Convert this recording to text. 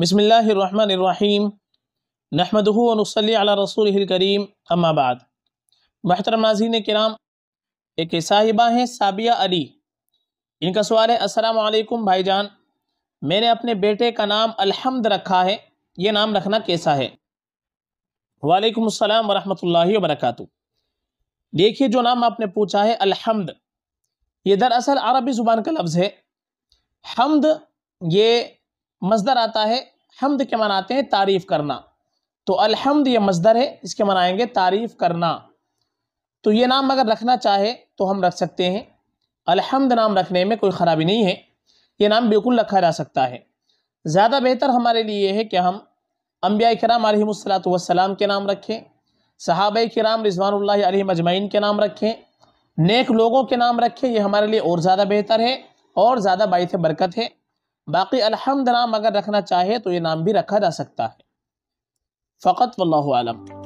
بسم اللہ الرحمن الرحیم نحمده و نصلی علی رسول الکریم بعد محترم ناظرین کرام ایک صاحبہ ہیں سابیہ علی ان کا سوال ہے السلام علیکم بھائی جان میں نے اپنے بیٹے کا نام الحمد رکھا ہے یہ نام رکھنا کیسا ہے وعلیکم السلام ورحمۃ اللہ وبرکاتہ دیکھیے جو نام آپ نے پوچھا ہے الحمد یہ دراصل عربی زبان کا لفظ ہے حمد یہ मजदर आता है हमद के मनाते हैं तारीफ़ करना तो अलहमद ये मजदर है इसके मनाएंगे तारीफ़ करना तो ये नाम अगर रखना चाहे तो हम रख सकते हैं अलहमद नाम रखने में कोई ख़राबी नहीं है ये नाम बिल्कुल रखा जा सकता है ज़्यादा बेहतर हमारे लिए है कि हम अम्बिया कराम आलमसलाम के नाम रखें सहाब कराम रिजवानल मजमैन के नाम रखें नेक लोगों के नाम रखें ये हमारे लिए और ज़्यादा बेहतर है और ज़्यादा बायस बरकत है باقی الحمد نام اگر رکھنا چاہے تو یہ نام بھی رکھا جا سکتا ہے فقط واللہ اللہ عالم